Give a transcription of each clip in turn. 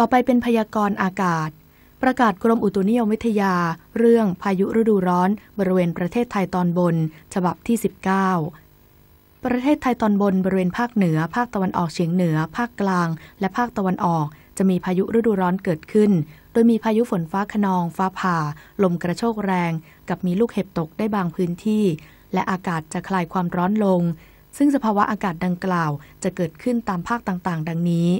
ต่อไปเป็นพยากรณ์อากาศ ประกาศกรมอุตุนิยมวิทยา เรื่องพายุฤดูร้อน บริเวณประเทศไทยตอนบน ฉบับที่ 19 ประเทศไทยตอนบนบริเวณภาคเหนือ ภาคตะวันออกเฉียงเหนือ ภาคกลาง และภาคตะวันออก จะมีพายุฤดูร้อนเกิดขึ้น โดยมีพายุฝนฟ้าขนอง ฟ้าผ่า ลมกระโชกแรง กับมีลูกเห็บตกได้บางพื้นที่ และอากาศจะคลายความร้อนลง ซึ่งสภาวะอากาศดังกล่าวจะเกิดขึ้นตามภาคต่างๆ ดังนี้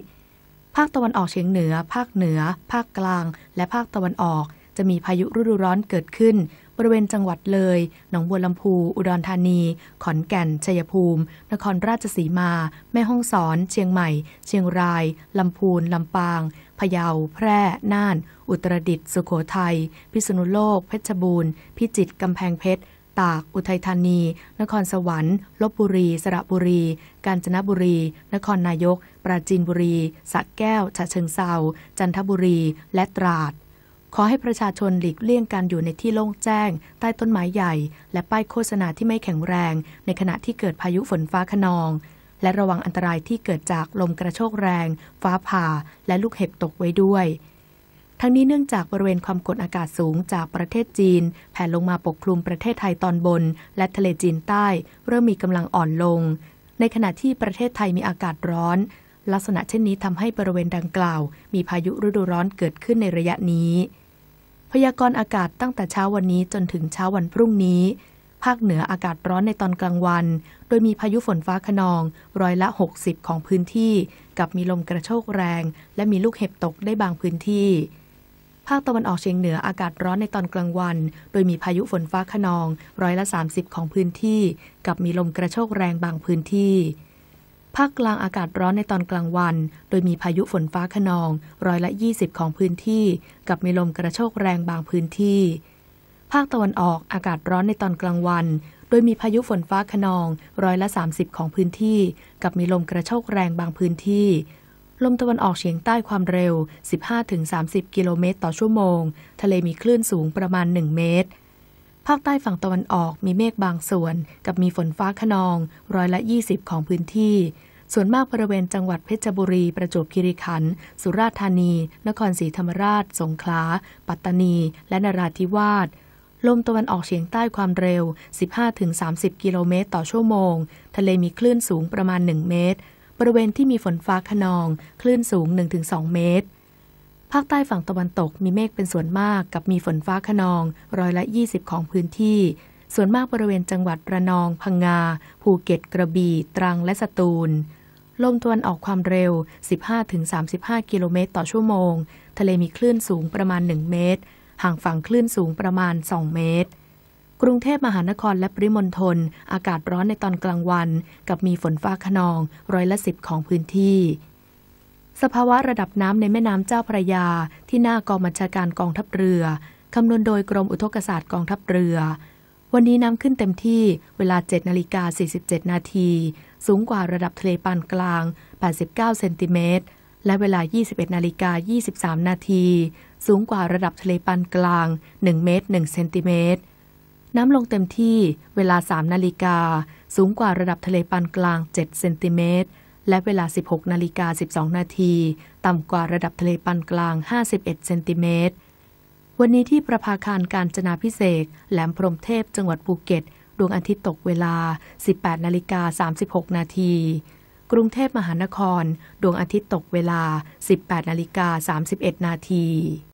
ภาคตะวันออกเฉียงเหนือ ภาคเหนือ ภาคกลาง และภาคตะวันออก จะมีพายุฤดูร้อน เกิดขึ้น บริเวณจังหวัดเลย หนองบัวลำพู อุดรธานี ขอนแก่น ชัยภูมิ นครราชสีมา แม่ฮ่องสอน เชียงใหม่ เชียงราย ลำพูน ลำปาง พะเยา แพร่ น่าน อุตรดิตถ์สุโขทัย พิษณุโลก เพชรบูรณ์ พิจิตร กำแพงเพชรตาก อุทัยธานี นครสวรรค์ลบบุรี สระบุรี กาญจนบุรี นครนายก ปราจีนบุรี สระแก้ว ฉะเชิงเซาจันทบุรี และตราด ขอให้ประชาชนหลีกเลี่ยงการอยู่ในที่โล่งแจ้ง ใต้ต้นไม้ใหญ่ และป้ายโฆษณาที่ไม่แข็งแรงในขณะที่เกิดพายุฝนฟ้าขนอง และระวังอันตรายที่เกิดจากลมกระโชกแรง ฟ้าผ่า และลูกเห็บตกไว้ด้วยทั้งนี้เนื่องจากบริเวณความกดอากาศสูงจากประเทศจีน แผ่ลงมาปกคลุมประเทศไทยตอนบน และทะเลจีนใต้เริ่มมีกำลังอ่อนลง ในขณะที่ประเทศไทยมีอากาศร้อน ลักษณะเช่นนี้ทำให้บริเวณดังกล่าว มีพายุฤดูร้อนเกิดขึ้นในระยะนี้ พยากรณ์อากาศตั้งแต่เช้าวันนี้จนถึงเช้าวันพรุ่งนี้ ภาคเหนืออากาศร้อนในตอนกลางวัน โดยมีพายุฝนฟ้าขนอง ร้อยละ60ของพื้นที่ กับมีลมกระโชกแรง และมีลูกเห็บตกได้บางพื้นที่ภาคตะวันออกเฉียงเหนืออากาศร้อนในตอนกลางวัน โดยมีพายุฝนฟ้าขนอง ร้อยละ30 ของพื้นที่ กับมีลมกระโชกแรงบางพื้นที่ ภาคกลางอากาศร้อนในตอนกลางวัน โดยมีพายุฝนฟ้าขนองร้อยละ20ของพื้นที่ กับมีลมกระโชกแรงบางพื้นที่ ภาคตะวันออกอากาศร้อนในตอนกลางวัน โดยมีพายุฝนฟ้าขนอง ร้อยละ30ของพื้นที่ กับมีลมกระโชกแรงบางพื้นที่ลมตะวันออกเฉียงใต้ความเร็ว 15-30 กิโลเมตรต่อชั่วโมง ทะเลมีคลื่นสูงประมาณ 1 เมตร ภาคใต้ฝั่งตะวันออกมีเมฆบางส่วน กับมีฝนฟ้าขนอง ร้อยละ 20 ของพื้นที่ ส่วนมากบริเวณจังหวัดเพชรบุรี ประจวบคีรีขันธ์ สุราษฎร์ธานี นครศรีธรรมราช สงขลา ปัตตานี และนราธิวาส ลมตะวันออกเฉียงใต้ความเร็ว 15-30 กิโลเมตรต่อชั่วโมง ทะเลมีคลื่นสูงประมาณ 1 เมตรบริเวณที่มีฝนฟ้าขนอง คลื่นสูง 1-2 เมตร ภาคใต้ฝั่งตะวันตกมีเมฆเป็นส่วนมากกับมีฝนฟ้าขนองร้อยละ 20 ของพื้นที่ ส่วนมากบริเวณจังหวัดระนอง พังงา ภูเก็ต กระบี่ ตรังและสตูล ลมตะวันออกความเร็ว 15-35 กิโลเมตรต่อชั่วโมง ทะเลมีคลื่นสูงประมาณ 1 เมตร ห่างฝั่งคลื่นสูงประมาณ 2 เมตรกรุงเทพมหานครและปริมณฑลอากาศร้อนในตอนกลางวัน กับมีฝนฟ้าขนอง ร้อยละสิบของพื้นที่ สภาวะระดับน้ำในแม่น้ำเจ้าพระยา ที่หน้ากองบัญชาการกองทัพเรือคำนวณโดยกรมอุทกศาสตร์กองทัพเรือ วันนี้น้ำขึ้นเต็มที่เวลา7นาฬิกา47 นาที สูงกว่าระดับทะเลปานกลาง 89 เซนติเมตรและเวลา 21นาฬิกา23นาทีสูงกว่าระดับทะเลปานกลาง1เมตร1เซนติเมตรน้ำลงเต็มที่ เวลา 3 นาฬิกา สูงกว่าระดับทะเลปานกลาง 7 เซนติเมตร และเวลา 16 นาฬิกา 12 นาทีต่ำกว่าระดับทะเลปานกลาง 51 เซนติเมตร วันนี้ที่ประภาคารการจนาพิเศษแหลมพรมเทพจังหวัดภูเก็ต ดวงอาทิตย์ตกเวลา 18 นาฬิกา 36 นาที กรุงเทพมหานครดวงอาทิตย์ตกเวลา 18 นาฬิกา 31 นาที